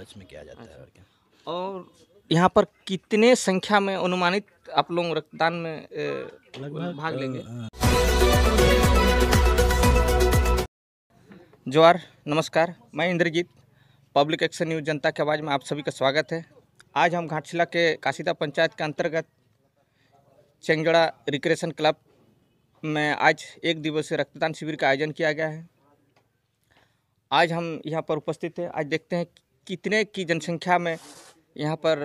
खर्च में किया जाता अच्छा। है और यहाँ पर कितने संख्या में अनुमानित आप लोग रक्तदान में भाग लेंगे जोहार नमस्कार मैं इंद्रजीत पब्लिक एक्शन न्यूज़ जनता की आवाज़ में आप सभी का स्वागत है आज हम घाटशिला के काशीदा पंचायत के अंतर्गत चेंगड़ा रिक्रेशन क्लब में आज एक दिवसीय रक्तदान शिविर का आयोजन किया गया है आज हम यहाँ पर उपस्थित हैं आज देखते हैं कितने की जनसंख्या में यहाँ पर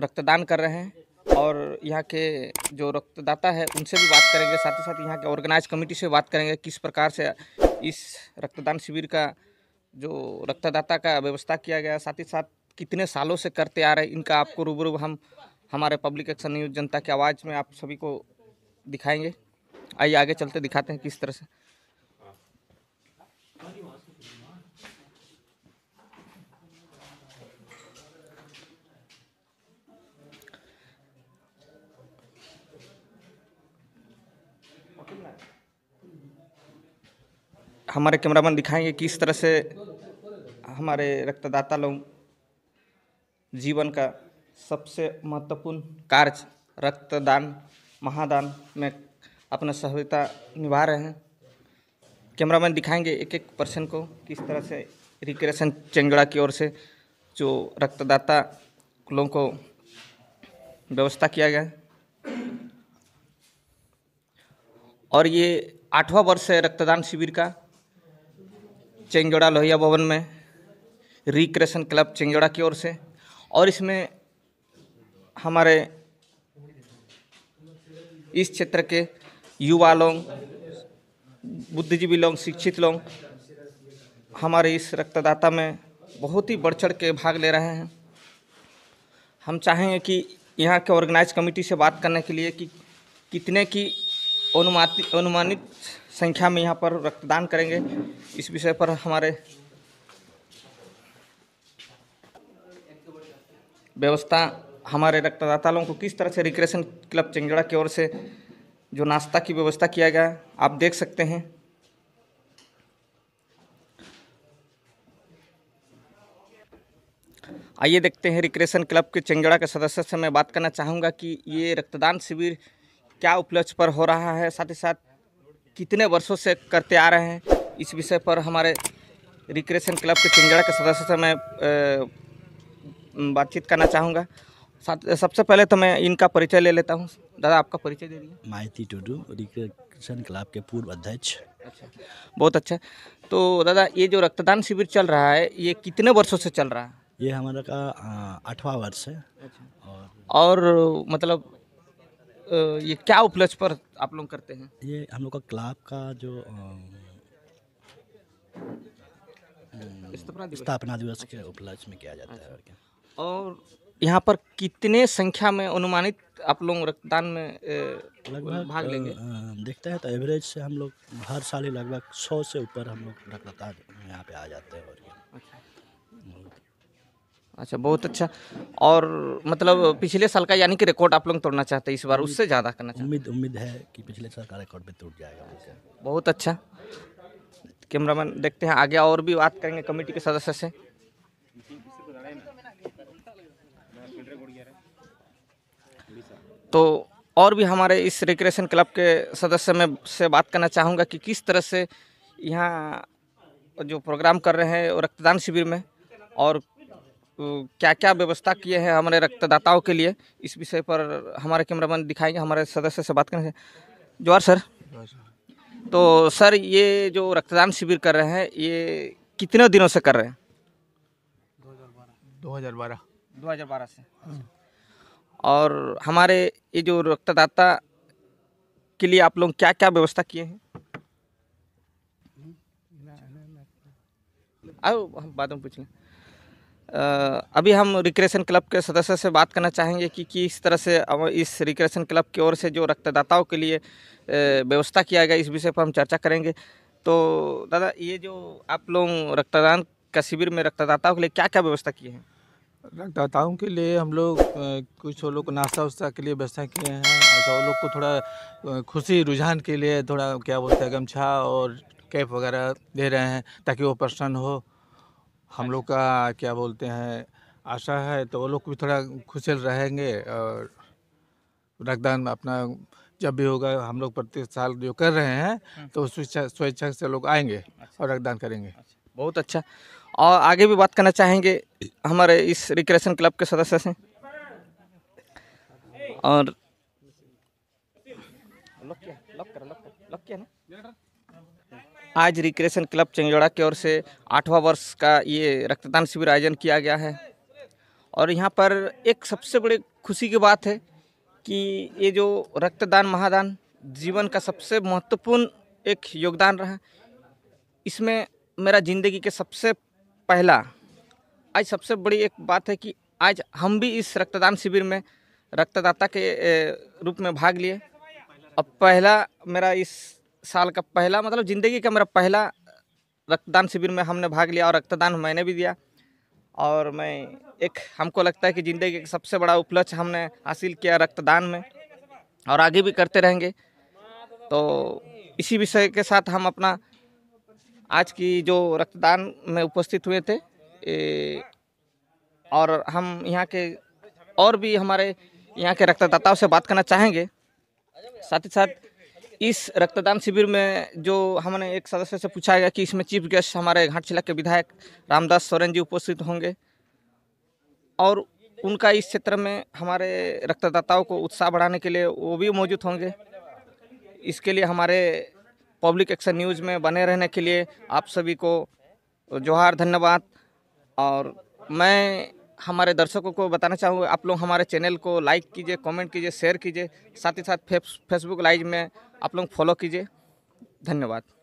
रक्तदान कर रहे हैं और यहाँ के जो रक्तदाता है उनसे भी बात करेंगे साथ ही साथ यहाँ के ऑर्गेनाइज कमेटी से बात करेंगे किस प्रकार से इस रक्तदान शिविर का जो रक्तदाता का व्यवस्था किया गया साथ ही साथ कितने सालों से करते आ रहे इनका आपको रूबरू हम हमारे पब्लिक एक्शन न्यूज़ जनता की आवाज़ में आप सभी को दिखाएंगे आइए आगे चलते दिखाते हैं किस तरह से हमारे कैमरामैन दिखाएंगे किस तरह से हमारे रक्तदाता लोग जीवन का सबसे महत्वपूर्ण कार्य रक्तदान महादान में अपना सहयोगिता निभा रहे हैं कैमरामैन दिखाएंगे एक एक पर्सन को किस तरह से रिक्रेशन चंगड़ा की ओर से जो रक्तदाता लोगों को व्यवस्था किया गया है और ये आठवां वर्ष है रक्तदान शिविर का चेंगजोड़ा लोहिया भवन में रिक्रेशन क्लब चेंगजोड़ा की ओर से और इसमें हमारे इस क्षेत्र के युवा लोग बुद्धिजीवी लोग शिक्षित लोग हमारे इस रक्तदाता में बहुत ही बढ़ चढ़ के भाग ले रहे हैं हम चाहेंगे कि यहाँ के ऑर्गेनाइज कमेटी से बात करने के लिए कि कितने की अनुमानित अनुमानित संख्या में यहाँ पर रक्तदान करेंगे इस विषय पर हमारे व्यवस्था हमारे रक्तदाता लोगों को किस तरह से रिक्रेशन क्लब चिंगड़ा की ओर से जो नाश्ता की व्यवस्था किया गया आप देख सकते हैं आइए देखते हैं रिक्रेशन क्लब के चंगड़ा के सदस्य से मैं बात करना चाहूँगा कि ये रक्तदान शिविर क्या उपलक्ष्य पर हो रहा है साथ ही साथ कितने वर्षों से करते आ रहे हैं इस विषय पर हमारे रिक्रेशन क्लब के चिंजड़ा के सदस्य से मैं बातचीत करना चाहूँगा सबसे पहले तो मैं इनका परिचय ले लेता हूँ दादा आपका परिचय दे दीजिए माइती टोडू रिक्रेशन क्लब के पूर्व अध्यक्ष अच्छा बहुत अच्छा तो दादा ये जो रक्तदान शिविर चल रहा है ये कितने वर्षों से चल रहा है ये हमारा का आठवां वर्ष है अच्छा। और, और मतलब ये क्या उपलक्ष्य पर आप लोग करते हैं ये हम लोग का क्लब का जो तो स्थापना दिवस के उपलक्ष्य में किया जाता है अच्छा। और यहाँ पर कितने संख्या में अनुमानित आप लोग रक्तदान में लगभग भाग लेंगे देखते हैं तो एवरेज से हम लोग हर साल ही लगभग सौ से ऊपर हम लोग रक्तदान यहाँ पे आ जाते हैं और अच्छा। अच्छा बहुत अच्छा और मतलब पिछले साल का यानी कि रिकॉर्ड आप लोग तोड़ना चाहते हैं इस बार उससे ज़्यादा करना चाहते उम्मीद उम्मीद है कि पिछले साल का रिकॉर्ड भी टूट जाएगा बहुत अच्छा कैमरामैन देखते हैं आगे और भी बात करेंगे कमेटी के सदस्य से तो और भी हमारे इस रिक्रेशन क्लब के सदस्य में से बात करना चाहूँगा कि किस तरह से यहाँ जो प्रोग्राम कर रहे हैं रक्तदान शिविर में और क्या क्या व्यवस्था किए हैं हमारे रक्तदाताओं के लिए इस विषय पर हमारे कैमरामैन दिखाएंगे हमारे सदस्य से बात करेंगे जोहर सर तो सर ये जो रक्तदान शिविर कर रहे हैं ये कितने दिनों से कर रहे हैं दो हज़ार बारह दो हज़ार बारह से और हमारे ये जो रक्तदाता के लिए आप लोग क्या क्या व्यवस्था किए हैं आओ हम बाद में पूछ लें अभी हम रिक्रेशन क्लब के सदस्य से बात करना चाहेंगे कि किस तरह से इस रिक्रेशन क्लब की ओर से जो रक्तदाताओं के लिए व्यवस्था किया गया इस विषय पर हम चर्चा करेंगे तो दादा ये जो आप लोग रक्तदान का शिविर में रक्तदाताओं के लिए क्या क्या व्यवस्था किए हैं रक्तदाताओं के लिए हम लोग कुछ और लोग नाश्ता उस्ता के लिए व्यवस्था किए हैं अच्छा और लोग को थोड़ा खुशी रुझान के लिए थोड़ा क्या बोलते हैं गमछा और कैप वगैरह दे रहे हैं ताकि वो प्रसन्न हो हाँ हम लोग का क्या बोलते हैं आशा है तो वो लोग भी थोड़ा खुशल रहेंगे और रक्तदान अपना जब भी होगा हम लोग प्रति साल जो कर रहे हैं हाँ। तो स्वेच्छा से लोग आएंगे अच्छा। और रक्तदान करेंगे अच्छा, बहुत अच्छा और आगे भी बात करना चाहेंगे हमारे इस रिक्रेशन क्लब के सदस्य से और लग क्या लग कर लग कर लग क्या ना आज रिक्रेशन क्लब चंगजोड़ा की ओर से आठवां वर्ष का ये रक्तदान शिविर आयोजन किया गया है और यहाँ पर एक सबसे बड़े खुशी की बात है कि ये जो रक्तदान महादान जीवन का सबसे महत्वपूर्ण एक योगदान रहा इसमें मेरा ज़िंदगी के सबसे पहला आज सबसे बड़ी एक बात है कि आज हम भी इस रक्तदान शिविर में रक्तदाता के रूप में भाग लिए अब पहला मेरा इस साल का पहला मतलब ज़िंदगी का मेरा पहला रक्तदान शिविर में हमने भाग लिया और रक्तदान मैंने भी दिया और मैं एक हमको लगता है कि ज़िंदगी का सबसे बड़ा उपलक्ष्य हमने हासिल किया रक्तदान में और आगे भी करते रहेंगे तो इसी विषय के साथ हम अपना आज की जो रक्तदान में उपस्थित हुए थे ए, और हम यहाँ के और भी हमारे यहाँ के रक्तदाताओं से बात करना चाहेंगे साथ ही साथ इस रक्तदान शिविर में जो हमने एक सदस्य से पूछा गया कि इसमें चीफ गेस्ट हमारे घाटशिला के विधायक रामदास सोरेन जी उपस्थित होंगे और उनका इस क्षेत्र में हमारे रक्तदाताओं को उत्साह बढ़ाने के लिए वो भी मौजूद होंगे इसके लिए हमारे पब्लिक एक्शन न्यूज़ में बने रहने के लिए आप सभी को जोहार धन्यवाद और मैं हमारे दर्शकों को बताना चाहूँगा आप लोग हमारे चैनल को लाइक कीजिए कमेंट कीजिए शेयर कीजिए साथ ही साथ फेसबुक लाइव में आप लोग फॉलो कीजिए धन्यवाद